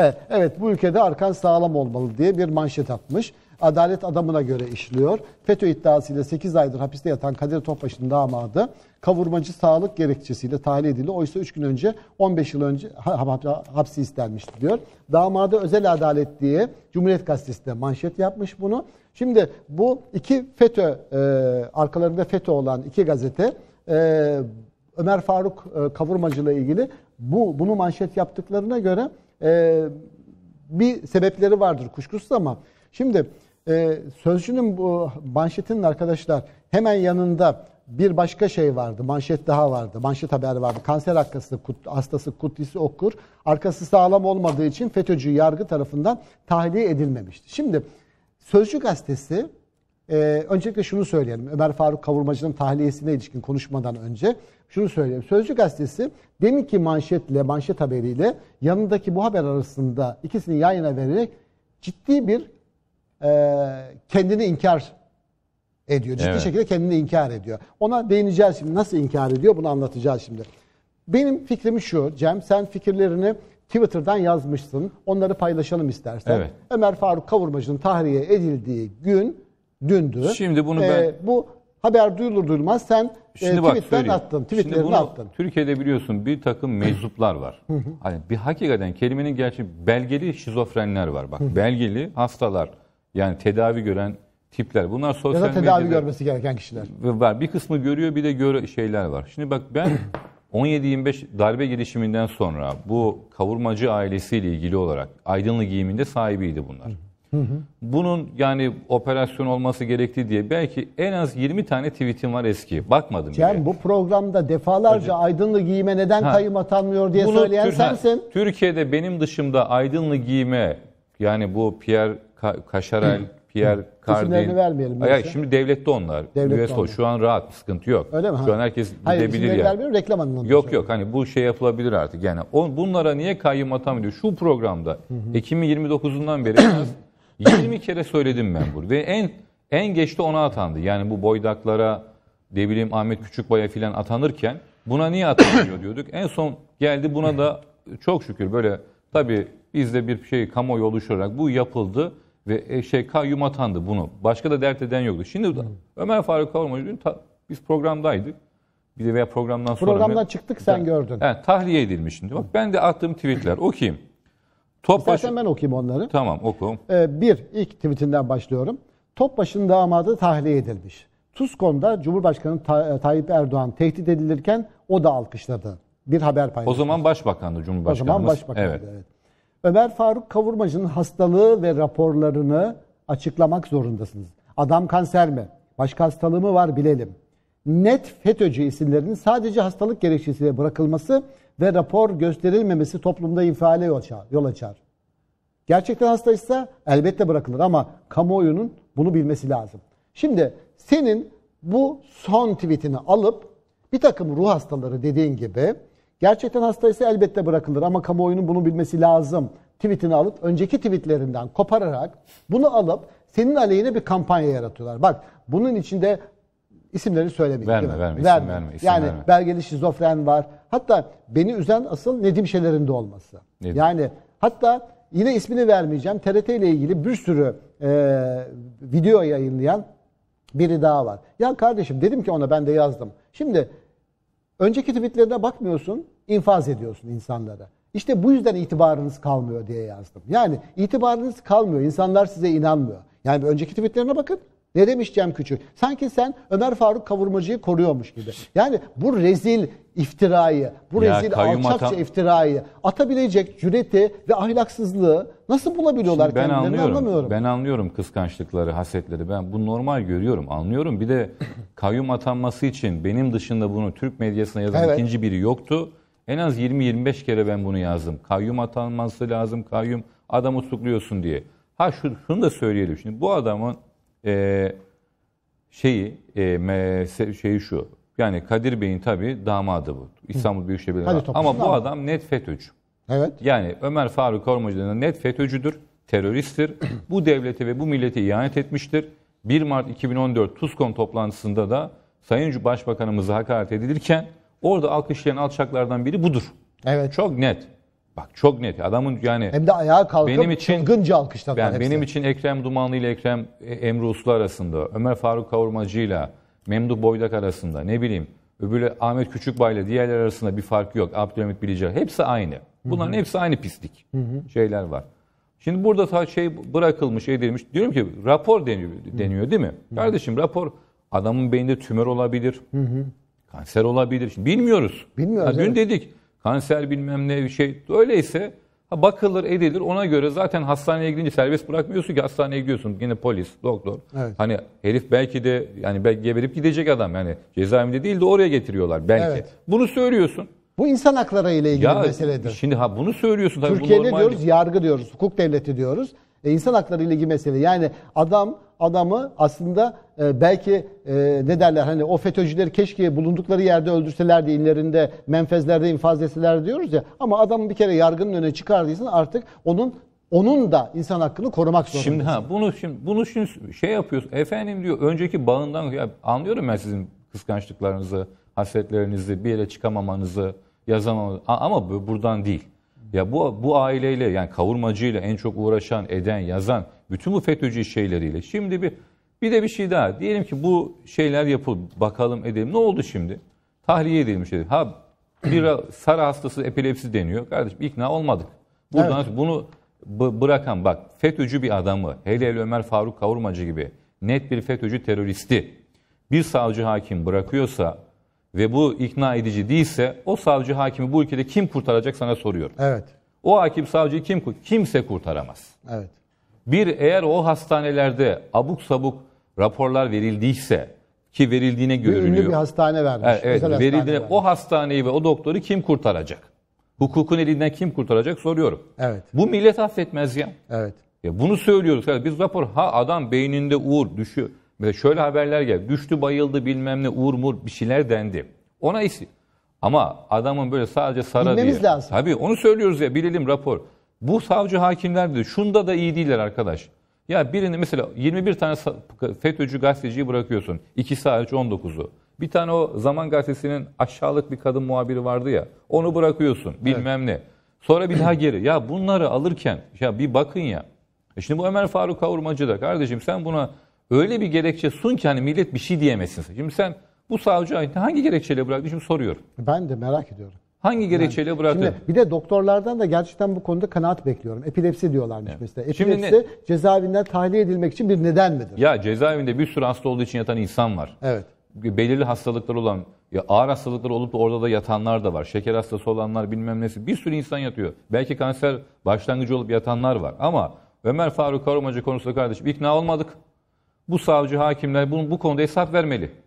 Evet, evet bu ülkede arkan sağlam olmalı diye bir manşet atmış. Adalet adamına göre işliyor. FETÖ iddiasıyla 8 aydır hapiste yatan Kadir Topbaş'ın damadı kavurmacı sağlık gerekçesiyle tahliye edildi. Oysa 3 gün önce 15 yıl önce hapsi istenmişti diyor. Damadı özel adalet diye Cumhuriyet de manşet yapmış bunu. Şimdi bu iki FETÖ e, arkalarında FETÖ olan iki gazete e, Ömer Faruk e, kavurmacılığı ilgili bu bunu manşet yaptıklarına göre e, bir sebepleri vardır kuşkusuz ama şimdi e, sözcünün bu manşetinin arkadaşlar hemen yanında bir başka şey vardı. Manşet daha vardı. Manşet haberi vardı. Kanser hastası, kut, hastası Kutlisi Okur arkası sağlam olmadığı için FETÖ'cü yargı tarafından tahliye edilmemişti. Şimdi Sözcü gazetesi e, öncelikle şunu söyleyelim. Ömer Faruk Kavurmacı'nın tahliyesine ilişkin konuşmadan önce şunu söyleyeyim. Sözcü gazetesi deminki manşetle, manşet haberiyle yanındaki bu haber arasında ikisini yan yana vererek ciddi bir e, kendini inkar ediyor. Ciddi evet. şekilde kendini inkar ediyor. Ona değineceğiz şimdi. Nasıl inkar ediyor bunu anlatacağız şimdi. Benim fikrim şu Cem sen fikirlerini Twitter'dan yazmışsın. Onları paylaşalım istersen. Evet. Ömer Faruk Kavurmacı'nın tahriye edildiği gün dündü. Şimdi bunu ben... E, bu Haber duyulur duyulmaz sen e, Şimdi e, tweetten bak, attın, tweetlerini Şimdi bunu, attın. Türkiye'de biliyorsun bir takım meczuplar var. hani bir hakikaten kelimenin gerçi belgeli şizofrenler var. Bak belgeli hastalar yani tedavi gören tipler. Bunlar sosyal medyada. Ya da tedavi medyada, görmesi gereken kişiler. Var. Bir kısmı görüyor bir de göre şeyler var. Şimdi bak ben 17-25 darbe girişiminden sonra bu kavurmacı ailesiyle ilgili olarak aydınlı giyiminde sahibiydi bunlar. Hı hı. Bunun yani operasyon olması gerektiği diye belki en az 20 tane tweetim var eski. Bakmadım Cem, Yani bu programda defalarca Hacı, Aydınlı giyime neden ha, kayyum atanmıyor diye bunu söyleyen Tür sensin. Türkiye'de benim dışımda Aydınlı giyime yani bu Pierre Ka Kaşarel, Pierre Cardin. vermeyelim. Hayır, şimdi devlette onlar. Devlette USO. Onlar. Şu an rahat, bir sıkıntı yok. Öyle mi? Şu ha? an herkes Hayır, gidebilir yani. Vermiyorum, reklam anlamında. Yok yok hani bu şey yapılabilir artık. Yani on, bunlara niye kayyum atamıyor? Şu programda Ekim'in 29'undan beri 20 kere söyledim ben bunu. Ve en en geçte ona atandı. Yani bu boydaklara, ne bileyim Ahmet Küçükbay'a filan atanırken buna niye atanıyor diyorduk. En son geldi buna da çok şükür böyle tabii bizde bir şey kamuoyu oluşarak bu yapıldı ve e, şey kayyum atandı bunu. Başka da dert eden yoktu. Şimdi da Ömer Faruk Kavramacı biz programdaydık. Bir de veya programdan sonra... Programdan çıktık sen gördün. Yani tahliye edilmiş şimdi. Bak ben de attığım tweetler okuyayım. Top İstersen ben okuyayım onları. Tamam oku. Ee, bir, ilk tweetinden başlıyorum. Top başının damadı tahliye edilmiş. Tuskon'da Cumhurbaşkanı Ta- e, Tayyip Erdoğan tehdit edilirken o da alkışladı. Bir haber paylaştı. O zaman başbakandı Cumhurbaşkanımız. O zaman başbakandı evet. evet. Ömer Faruk Kavurmacı'nın hastalığı ve raporlarını açıklamak zorundasınız. Adam kanser mi? Başka hastalığı mı var bilelim net FETÖ'cü isimlerinin sadece hastalık gerekçesiyle bırakılması ve rapor gösterilmemesi toplumda infiale yol açar. Yol açar. Gerçekten hastaysa elbette bırakılır ama kamuoyunun bunu bilmesi lazım. Şimdi senin bu son tweetini alıp bir takım ruh hastaları dediğin gibi gerçekten hastaysa elbette bırakılır ama kamuoyunun bunu bilmesi lazım tweetini alıp önceki tweetlerinden kopararak bunu alıp senin aleyhine bir kampanya yaratıyorlar. Bak bunun içinde İsimlerini söylemeyeyim. Verme, değil mi? verme, verme. verme isim yani verme. belgeli şizofren var. Hatta beni üzen asıl Nedim Şener'in de olması. Nedim. Yani hatta yine ismini vermeyeceğim. TRT ile ilgili bir sürü e, video yayınlayan biri daha var. Ya kardeşim dedim ki ona ben de yazdım. Şimdi önceki tweetlerine bakmıyorsun, infaz ediyorsun insanlara. İşte bu yüzden itibarınız kalmıyor diye yazdım. Yani itibarınız kalmıyor. İnsanlar size inanmıyor. Yani önceki tweetlerine bakın. Ne demiş Cem Küçük? Sanki sen Ömer Faruk Kavurmacı'yı koruyormuş gibi. Yani bu rezil iftirayı, bu ya rezil alçakça ata... iftirayı atabilecek cüreti ve ahlaksızlığı nasıl bulabiliyorlar Şimdi ben kendilerini anlıyorum. anlamıyorum. Ben anlıyorum kıskançlıkları, hasetleri. Ben bu normal görüyorum, anlıyorum. Bir de kayyum atanması için benim dışında bunu Türk medyasına yazan evet. ikinci biri yoktu. En az 20-25 kere ben bunu yazdım. Kayyum atanması lazım, kayyum adamı tutukluyorsun diye. Ha şunu da söyleyelim. Şimdi bu adamın e, şeyi e, me, şeyi şu. Yani Kadir Bey'in tabii damadı bu. İstanbul Büyükşehir Belediyesi. Ama bu adam net FETÖ'cü. Evet. Yani Ömer Faruk Ormacı'nın net FETÖ'cüdür, teröristtir. bu devlete ve bu millete ihanet etmiştir. 1 Mart 2014 TUSKON toplantısında da Sayın Başbakanımızı hakaret edilirken orada alkışlayan alçaklardan biri budur. Evet. Çok net. Bak çok net. Adamın yani hem de ayağa kalkıp benim için gınca alkışladılar ben, hepsi. Benim için Ekrem Dumanlı ile Ekrem Emre Uslu arasında, Ömer Faruk Kavurmacı ile Memduh Boydak arasında ne bileyim öbürü Ahmet Küçükbay ile diğerler arasında bir fark yok. Abdülhamit Bilicel hepsi aynı. Bunların Hı-hı. hepsi aynı pislik. Hı-hı. Şeyler var. Şimdi burada ta şey bırakılmış, edilmiş. Diyorum ki rapor deniyor, deniyor değil mi? Hı-hı. Kardeşim rapor adamın beyninde tümör olabilir. Hı-hı. Kanser olabilir. Şimdi bilmiyoruz. Bilmiyoruz. Ha, dün evet. dedik kanser bilmem ne bir şey. Öyleyse bakılır edilir ona göre zaten hastaneye gidince serbest bırakmıyorsun ki hastaneye gidiyorsun. Yine polis, doktor. Evet. Hani herif belki de yani belki geberip gidecek adam yani cezaevinde değil de oraya getiriyorlar belki. Evet. Bunu söylüyorsun. Bu insan hakları ile ilgili ya, meseledir. Şimdi ha bunu söylüyorsun tabii. Türkiye'de diyoruz, yargı diyoruz, hukuk devleti diyoruz. E, insan hakları ile ilgili mesele. Yani adam adamı aslında e, belki e, ne derler hani o FETÖ'cüleri keşke bulundukları yerde öldürselerdi illerinde menfezlerde infaz etseler diyoruz ya ama adamı bir kere yargının önüne çıkardıysan artık onun onun da insan hakkını korumak zorunda. Şimdi ha bunu şimdi bunu şimdi şey yapıyoruz Efendim diyor önceki bağından ya, anlıyorum ben sizin kıskançlıklarınızı, hasretlerinizi, bir yere çıkamamanızı, yazamamanızı ama buradan değil. Ya bu bu aileyle yani kavurmacıyla en çok uğraşan, eden, yazan bütün bu FETÖ'cü şeyleriyle. Şimdi bir bir de bir şey daha. Diyelim ki bu şeyler yapıl bakalım edelim. Ne oldu şimdi? Tahliye edilmiş dedi. Ha bir sarı hastası epilepsi deniyor. Kardeşim ikna olmadık. Buradan evet. bunu bırakan bak FETÖ'cü bir adamı hele Ömer Faruk Kavurmacı gibi net bir FETÖ'cü teröristi bir savcı hakim bırakıyorsa ve bu ikna edici değilse o savcı hakimi bu ülkede kim kurtaracak sana soruyorum. Evet. O hakim savcıyı kim kimse kurtaramaz. Evet. Bir eğer o hastanelerde abuk sabuk raporlar verildiyse ki verildiğine görülüyor. Bir ünlü bir hastane vermiş. Evet, evet verildiğine vermiş. o hastaneyi ve o doktoru kim kurtaracak? Hukukun elinden kim kurtaracak soruyorum. Evet. Bu millet affetmez ya. Evet. Ya bunu söylüyoruz. Biz rapor ha adam beyninde uğur düşüyor. Ve şöyle haberler geldi. Düştü bayıldı bilmem ne uğur mur bir şeyler dendi. Ona isi. Ama adamın böyle sadece sara Bilmemiz diye. lazım. Tabii onu söylüyoruz ya bilelim rapor. Bu savcı hakimler de şunda da iyi değiller arkadaş. Ya birini mesela 21 tane FETÖ'cü gazeteciyi bırakıyorsun. İkisi hariç 19'u. Bir tane o Zaman Gazetesi'nin aşağılık bir kadın muhabiri vardı ya. Onu bırakıyorsun bilmem evet. ne. Sonra bir daha geri. Ya bunları alırken ya bir bakın ya. E şimdi bu Ömer Faruk Kavurmacı da kardeşim sen buna öyle bir gerekçe sun ki hani millet bir şey diyemesin. Şimdi sen bu savcı ayeti hangi gerekçeyle bıraktı? Şimdi soruyorum. Ben de merak ediyorum. Hangi gerekçeyle yani, bıraktı? Şimdi bir de doktorlardan da gerçekten bu konuda kanaat bekliyorum. Epilepsi diyorlarmış evet. mesela. Epilepsi şimdi ne? cezaevinden tahliye edilmek için bir neden midir? Ya cezaevinde bir sürü hasta olduğu için yatan insan var. Evet. Belirli hastalıklar olan, ya ağır hastalıklar olup da orada da yatanlar da var. Şeker hastası olanlar bilmem nesi. Bir sürü insan yatıyor. Belki kanser başlangıcı olup yatanlar var. Ama Ömer Faruk Karumacı konusunda kardeşim ikna olmadık bu savcı hakimler bu, bu konuda hesap vermeli.